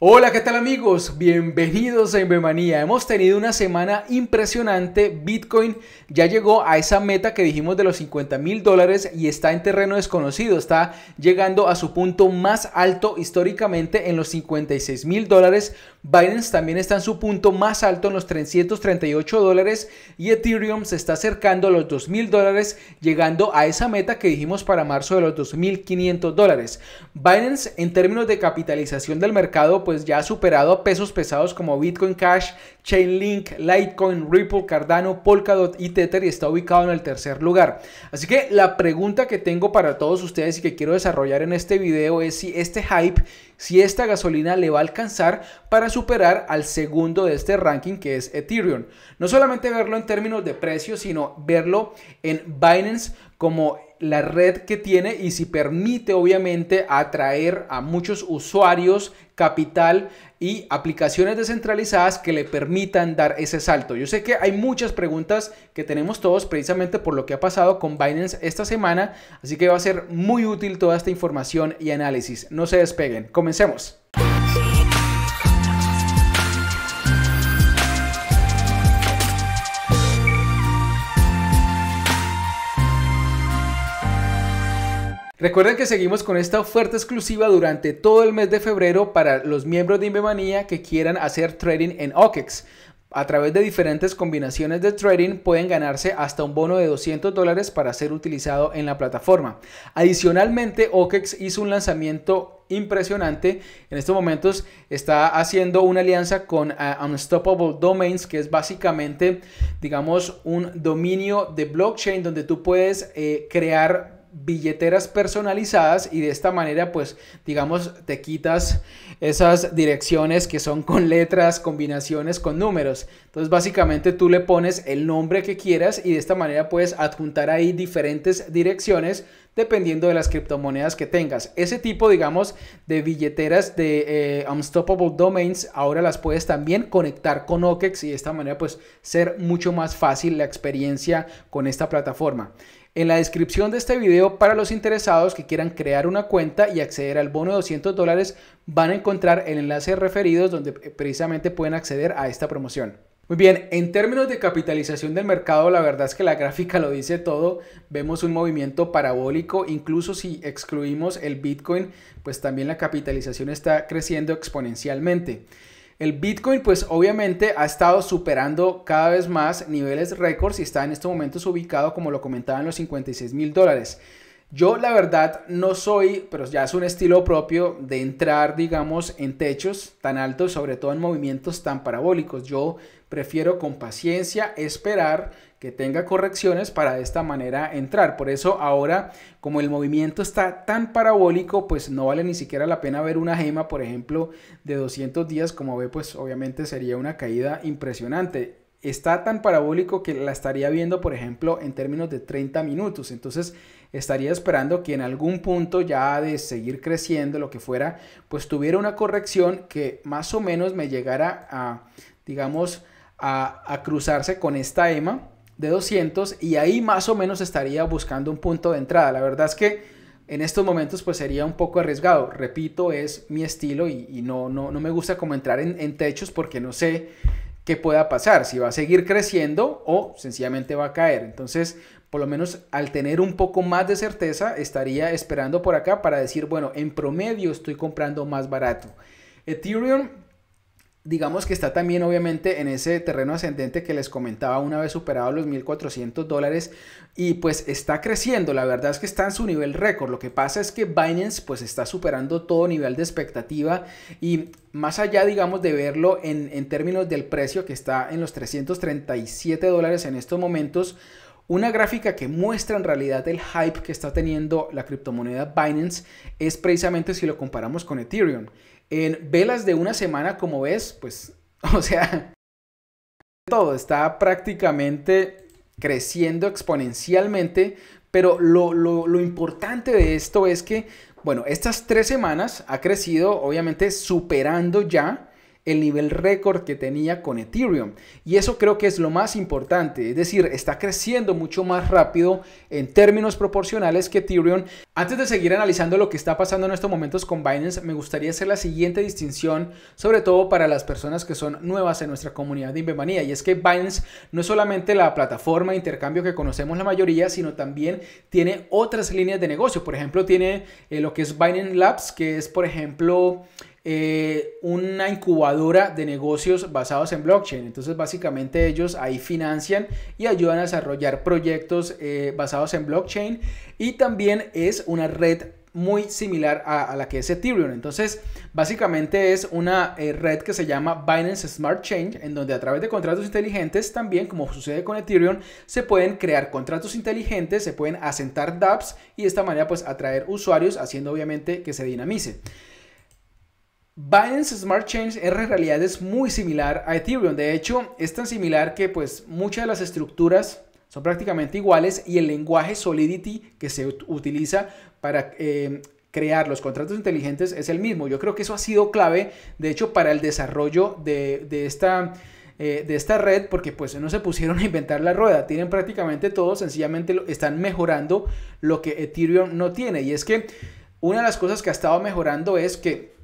Hola, ¿qué tal amigos? Bienvenidos a Invemanía. Hemos tenido una semana impresionante. Bitcoin ya llegó a esa meta que dijimos de los 50 mil dólares y está en terreno desconocido. Está llegando a su punto más alto históricamente en los 56 mil dólares. Binance también está en su punto más alto en los 338 dólares y Ethereum se está acercando a los 2 mil dólares, llegando a esa meta que dijimos para marzo de los 2.500 dólares. Binance en términos de capitalización del mercado pues ya ha superado a pesos pesados como Bitcoin Cash, Chainlink, Litecoin, Ripple, Cardano, Polkadot y Tether y está ubicado en el tercer lugar. Así que la pregunta que tengo para todos ustedes y que quiero desarrollar en este video es si este hype, si esta gasolina le va a alcanzar para superar al segundo de este ranking que es Ethereum. No solamente verlo en términos de precio, sino verlo en Binance como la red que tiene y si permite obviamente atraer a muchos usuarios, capital y aplicaciones descentralizadas que le permitan dar ese salto. Yo sé que hay muchas preguntas que tenemos todos precisamente por lo que ha pasado con Binance esta semana, así que va a ser muy útil toda esta información y análisis. No se despeguen, comencemos. Recuerden que seguimos con esta oferta exclusiva durante todo el mes de febrero para los miembros de Inbemania que quieran hacer trading en OKEX. A través de diferentes combinaciones de trading pueden ganarse hasta un bono de 200 dólares para ser utilizado en la plataforma. Adicionalmente, OKEX hizo un lanzamiento impresionante. En estos momentos está haciendo una alianza con eh, Unstoppable Domains, que es básicamente, digamos, un dominio de blockchain donde tú puedes eh, crear billeteras personalizadas y de esta manera pues digamos te quitas esas direcciones que son con letras, combinaciones con números. Entonces básicamente tú le pones el nombre que quieras y de esta manera puedes adjuntar ahí diferentes direcciones dependiendo de las criptomonedas que tengas. Ese tipo digamos de billeteras de eh, Unstoppable Domains ahora las puedes también conectar con OKEX y de esta manera pues ser mucho más fácil la experiencia con esta plataforma en la descripción de este video para los interesados que quieran crear una cuenta y acceder al bono de 200 dólares van a encontrar el enlace referido referidos donde eh, precisamente pueden acceder a esta promoción. Muy bien, en términos de capitalización del mercado, la verdad es que la gráfica lo dice todo. Vemos un movimiento parabólico, incluso si excluimos el Bitcoin, pues también la capitalización está creciendo exponencialmente. El Bitcoin pues obviamente ha estado superando cada vez más niveles récords y está en estos momentos ubicado como lo comentaba en los 56 mil dólares. Yo la verdad no soy, pero ya es un estilo propio de entrar, digamos, en techos tan altos, sobre todo en movimientos tan parabólicos. Yo prefiero con paciencia esperar que tenga correcciones para de esta manera entrar. Por eso ahora, como el movimiento está tan parabólico, pues no vale ni siquiera la pena ver una gema, por ejemplo, de 200 días, como ve, pues obviamente sería una caída impresionante está tan parabólico que la estaría viendo, por ejemplo, en términos de 30 minutos. Entonces, estaría esperando que en algún punto ya de seguir creciendo, lo que fuera, pues tuviera una corrección que más o menos me llegara a, digamos, a, a cruzarse con esta EMA de 200 y ahí más o menos estaría buscando un punto de entrada. La verdad es que en estos momentos pues sería un poco arriesgado. Repito, es mi estilo y, no, no, no, me gusta como entrar en, en techos porque no sé qué pueda pasar, si va a seguir creciendo o sencillamente va a caer. Entonces, por lo menos al tener un poco más de certeza, estaría esperando por acá para decir, bueno, en promedio estoy comprando más barato. Ethereum digamos que está también obviamente en ese terreno ascendente que les comentaba una vez superado los 1.400 dólares y pues está creciendo, la verdad es que está en su nivel récord, lo que pasa es que Binance pues está superando todo nivel de expectativa y más allá digamos de verlo en, en términos del precio que está en los 337 dólares en estos momentos, una gráfica que muestra en realidad el hype que está teniendo la criptomoneda Binance es precisamente si lo comparamos con Ethereum. En velas de una semana, como ves, pues, o sea, todo está prácticamente creciendo exponencialmente, pero lo, lo importante de esto es que, bueno, estas tres semanas ha crecido, obviamente, superando ya el nivel récord que tenía con Ethereum. Y eso creo que es lo más importante, es decir, está creciendo mucho más rápido en términos proporcionales que Ethereum. Antes de seguir analizando lo que está pasando en estos momentos con Binance, me gustaría hacer la siguiente distinción, sobre todo para las personas que son nuevas en nuestra comunidad de Invemanía, y es que Binance no es solamente la plataforma de intercambio que conocemos la mayoría, sino también tiene otras líneas de negocio. Por ejemplo, tiene eh, lo que es Binance Labs, que es, por ejemplo, eh, una incubadora de negocios basados en blockchain. Entonces básicamente ellos ahí financian y ayudan a desarrollar proyectos eh, basados en blockchain y también es una red muy similar a, la que es Ethereum. Entonces, básicamente es una eh, red que se llama Binance Smart Chain en donde a través de contratos inteligentes, también como sucede con Ethereum, se pueden crear contratos inteligentes, se pueden asentar dApps y de esta manera pues atraer usuarios, haciendo obviamente que se dinamice. Binance Smart Chains en realidad es muy similar a Ethereum. De hecho, es tan similar que pues muchas de las estructuras son prácticamente iguales y el lenguaje Solidity que se utiliza para em, crear los contratos inteligentes es el mismo. Yo creo que eso ha sido clave, de hecho, para el desarrollo de, esta eh, de esta red porque pues no se pusieron a inventar la rueda, tienen prácticamente todo, sencillamente están mejorando lo que Ethereum no tiene y es que una de las cosas que ha estado mejorando es que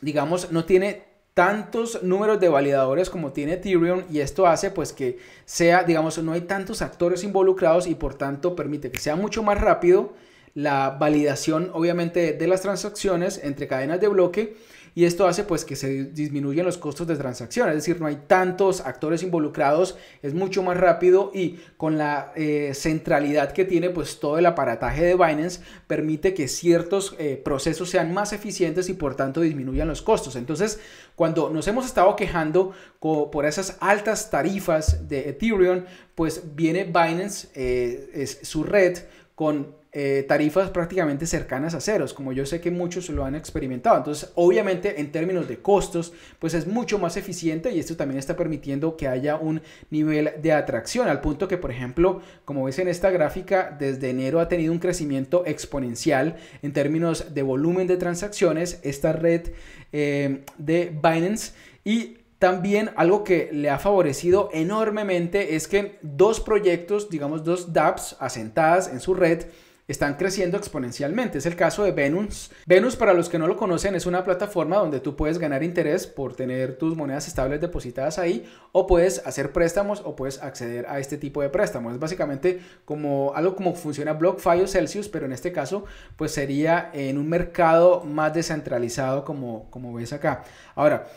digamos, no tiene tantos números de validadores como tiene Ethereum y esto hace pues que sea, digamos, no hay tantos actores involucrados y por tanto permite que sea mucho más rápido la validación obviamente de las transacciones entre cadenas de bloque y esto hace pues que se disminuyan los costos de transacción, es decir, no hay tantos actores involucrados, es mucho más rápido y con la eh, centralidad que tiene pues todo el aparataje de Binance permite que ciertos eh, procesos sean más eficientes y por tanto disminuyan los costos. Entonces, cuando nos hemos estado quejando por esas altas tarifas de Ethereum, pues viene Binance, eh, es su red con eh, tarifas prácticamente cercanas a ceros, como yo sé que muchos lo han experimentado. Entonces, obviamente, en términos de costos, pues es mucho más eficiente y esto también está permitiendo que haya un nivel de atracción, al punto que, por ejemplo, como ves en esta gráfica, desde enero ha tenido un crecimiento exponencial en términos de volumen de transacciones, esta red eh, de Binance y también algo que le ha favorecido enormemente es que dos proyectos, digamos dos dApps asentadas en su red, están creciendo exponencialmente. Es el caso de Venus. Venus, para los que no lo conocen, es una plataforma donde tú puedes ganar interés por tener tus monedas estables depositadas ahí o puedes hacer préstamos o puedes acceder a este tipo de préstamos. Es básicamente como algo como funciona BlockFi o Celsius, pero en este caso pues sería en un mercado más descentralizado como, como ves acá. Ahora,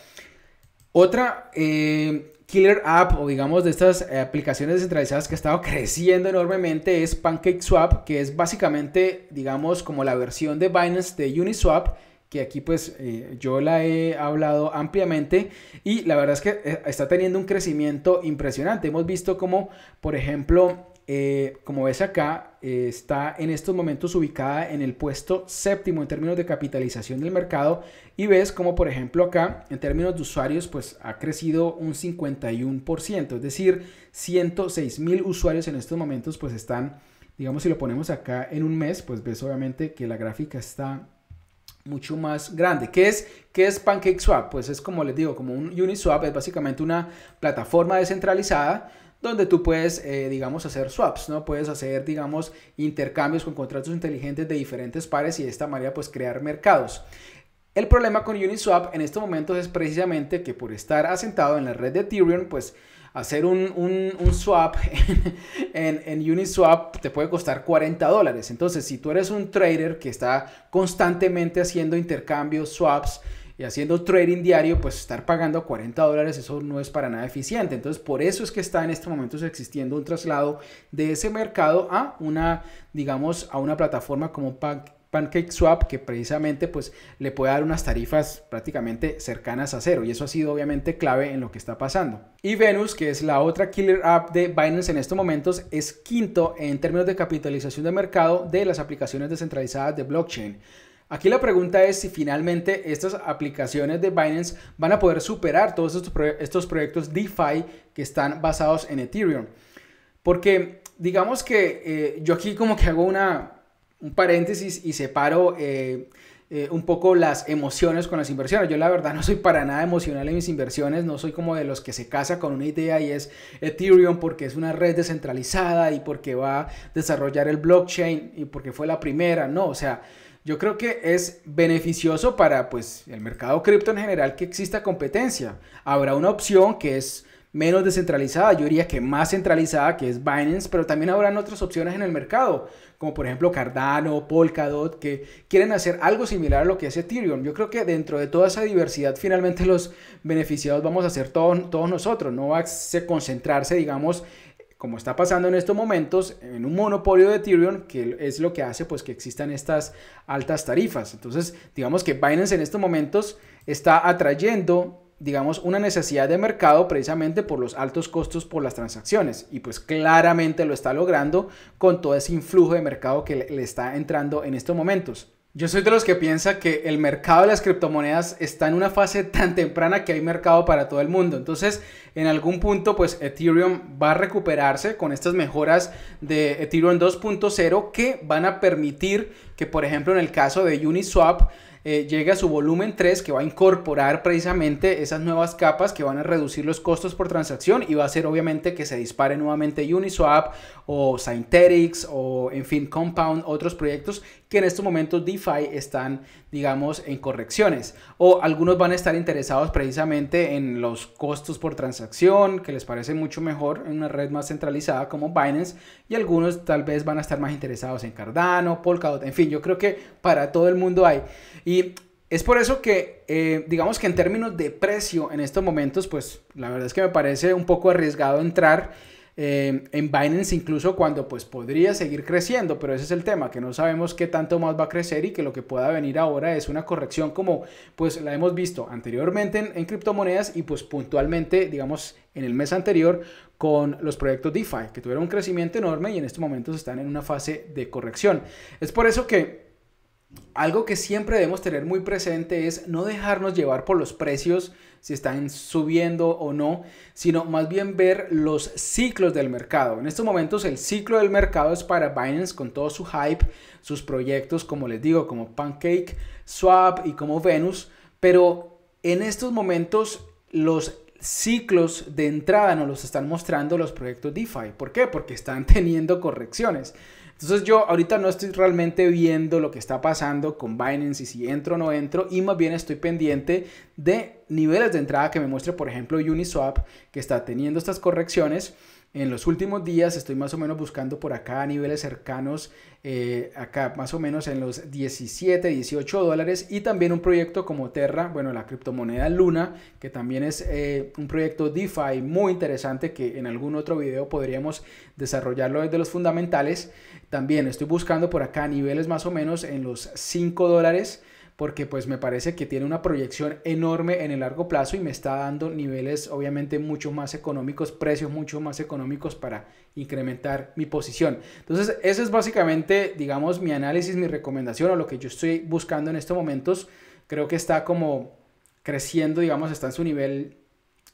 otra... Eh, killer app o digamos de estas eh, aplicaciones descentralizadas que ha estado creciendo enormemente es PancakeSwap, que es básicamente, digamos, como la versión de Binance de Uniswap, que aquí pues eh, yo la he hablado ampliamente y la verdad es que eh, está teniendo un crecimiento impresionante. Hemos visto como, por ejemplo, eh, como ves acá, eh, está en estos momentos ubicada en el puesto séptimo en términos de capitalización del mercado y ves como por ejemplo acá en términos de usuarios pues ha crecido un 51%, es decir, 106 mil usuarios en estos momentos pues están, digamos si lo ponemos acá en un mes pues ves obviamente que la gráfica está mucho más grande. ¿Qué es, qué es PancakeSwap? Pues es como les digo, como un Uniswap, es básicamente una plataforma descentralizada donde tú puedes, eh, digamos, hacer swaps, ¿no? Puedes hacer, digamos, intercambios con contratos inteligentes de diferentes pares y de esta manera, pues, crear mercados. El problema con Uniswap en estos momentos es precisamente que por estar asentado en la red de Ethereum, pues hacer un, swap en, en, Uniswap te puede costar 40 dólares. Entonces, si tú eres un trader que está constantemente haciendo intercambios, swaps, y haciendo trading diario, pues estar pagando 40 dólares, eso no es para nada eficiente. Entonces, por eso es que está en estos momentos existiendo un traslado de ese mercado a una, digamos, a una plataforma como PancakeSwap que precisamente pues le puede dar unas tarifas prácticamente cercanas a cero y eso ha sido obviamente clave en lo que está pasando. Y Venus, que es la otra killer app de Binance en estos momentos, es quinto en términos de capitalización de mercado de las aplicaciones descentralizadas de blockchain. Aquí la pregunta es si finalmente estas aplicaciones de Binance van a poder superar todos estos, proyectos DeFi que están basados en Ethereum. Porque digamos que eh, yo aquí como que hago una, un paréntesis y separo eh, eh, un poco las emociones con las inversiones. Yo la verdad no soy para nada emocional en mis inversiones, no soy como de los que se casa con una idea y es Ethereum porque es una red descentralizada y porque va a desarrollar el blockchain y porque fue la primera, no, o sea... Yo creo que es beneficioso para pues, el mercado cripto en general que exista competencia. Habrá una opción que es menos descentralizada, yo diría que más centralizada, que es Binance, pero también habrán otras opciones en el mercado, como por ejemplo Cardano, Polkadot, que quieren hacer algo similar a lo que hace Ethereum. Yo creo que dentro de toda esa diversidad, finalmente los beneficiados vamos a ser todos, todos nosotros, no va a concentrarse, digamos, como está pasando en estos momentos, en un monopolio de Ethereum, que es lo que hace pues que existan estas altas tarifas. Entonces, digamos que Binance en estos momentos está atrayendo digamos, una necesidad de mercado precisamente por los altos costos por las transacciones. Y pues claramente lo está logrando con todo ese influjo de mercado que le está entrando en estos momentos. Yo soy de los que piensa que el mercado de las criptomonedas está en una fase tan temprana que hay mercado para todo el mundo. Entonces, en algún punto, pues Ethereum va a recuperarse con estas mejoras de Ethereum 2.0 que van a permitir que, por ejemplo, en el caso de Uniswap, eh, llega a su volumen 3 que va a incorporar precisamente esas nuevas capas que van a reducir los costos por transacción y va a ser obviamente que se dispare nuevamente Uniswap o Synthetics o en fin Compound, otros proyectos que en estos momentos DeFi están digamos en correcciones o algunos van a estar interesados precisamente en los costos por transacción que les parece mucho mejor en una red más centralizada como Binance y algunos tal vez van a estar más interesados en Cardano, Polkadot, en fin, yo creo que para todo el mundo hay. Y es por eso que, eh, digamos que en términos de precio en estos momentos, pues la verdad es que me parece un poco arriesgado entrar eh, en Binance incluso cuando pues podría seguir creciendo, pero ese es el tema, que no sabemos qué tanto más va a crecer y que lo que pueda venir ahora es una corrección como pues la hemos visto anteriormente en, en criptomonedas y pues puntualmente digamos en el mes anterior con los proyectos DeFi, que tuvieron un crecimiento enorme y en estos momentos están en una fase de corrección. Es por eso que algo que siempre debemos tener muy presente es no dejarnos llevar por los precios, si están subiendo o no, sino más bien ver los ciclos del mercado. En estos momentos el ciclo del mercado es para Binance con todo su hype, sus proyectos, como les digo, como Pancake, Swap y como Venus, pero en estos momentos los ciclos de entrada nos los están mostrando los proyectos DeFi. ¿Por qué? Porque están teniendo correcciones. Entonces yo ahorita no estoy realmente viendo lo que está pasando con Binance y si entro o no entro y más bien estoy pendiente de niveles de entrada que me muestre, por ejemplo, Uniswap, que está teniendo estas correcciones en los últimos días estoy más o menos buscando por acá a niveles cercanos, eh, acá más o menos en los 17, 18 dólares y también un proyecto como Terra, bueno, la criptomoneda Luna, que también es eh, un proyecto DeFi muy interesante que en algún otro video podríamos desarrollarlo desde los fundamentales. También estoy buscando por acá niveles más o menos en los 5 dólares porque pues me parece que tiene una proyección enorme en el largo plazo y me está dando niveles obviamente mucho más económicos, precios mucho más económicos para incrementar mi posición. Entonces, ese es básicamente, digamos, mi análisis, mi recomendación o lo que yo estoy buscando en estos momentos. Creo que está como creciendo, digamos, está en su nivel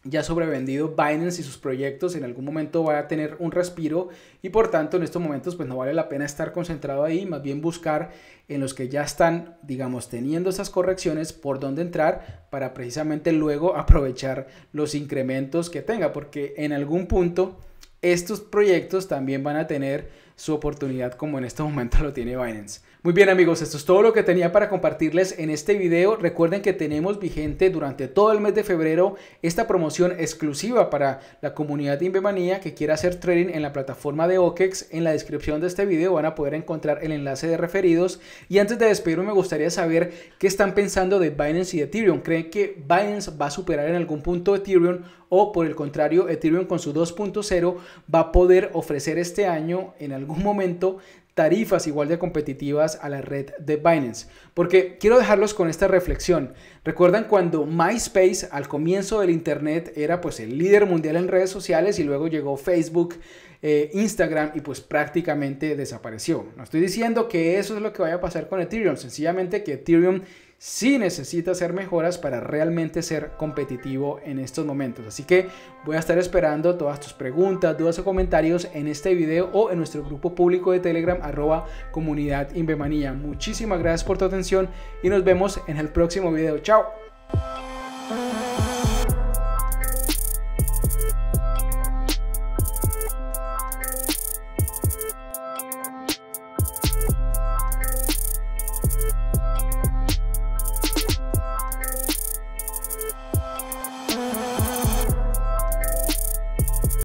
ya sobrevendido Binance y sus proyectos, en algún momento va a tener un respiro y por tanto en estos momentos pues no vale la pena estar concentrado ahí, más bien buscar en los que ya están, digamos, teniendo esas correcciones por dónde entrar para precisamente luego aprovechar los incrementos que tenga, porque en algún punto estos proyectos también van a tener su oportunidad como en este momento lo tiene Binance. Muy bien amigos, esto es todo lo que tenía para compartirles en este video. Recuerden que tenemos vigente durante todo el mes de febrero esta promoción exclusiva para la comunidad de Invemanía que quiera hacer trading en la plataforma de OKEX. En la descripción de este video van a poder encontrar el enlace de referidos. Y antes de despedirme me gustaría saber qué están pensando de Binance y Ethereum. ¿Creen que Binance va a superar en algún punto Ethereum o por el contrario Ethereum con su 2.0 va a poder ofrecer este año en algún momento tarifas igual de competitivas a la red de Binance. Porque quiero dejarlos con esta reflexión. ¿Recuerdan cuando MySpace al comienzo del Internet era pues el líder mundial en redes sociales y luego llegó Facebook, eh, Instagram y pues prácticamente desapareció? No estoy diciendo que eso es lo que vaya a pasar con Ethereum, sencillamente que Ethereum si necesita hacer mejoras para realmente ser competitivo en estos momentos. Así que voy a estar esperando todas tus preguntas, dudas o comentarios en este video o en nuestro grupo público de Telegram arroba comunidad Invemanía. Muchísimas gracias por tu atención y nos vemos en el próximo video. Chao.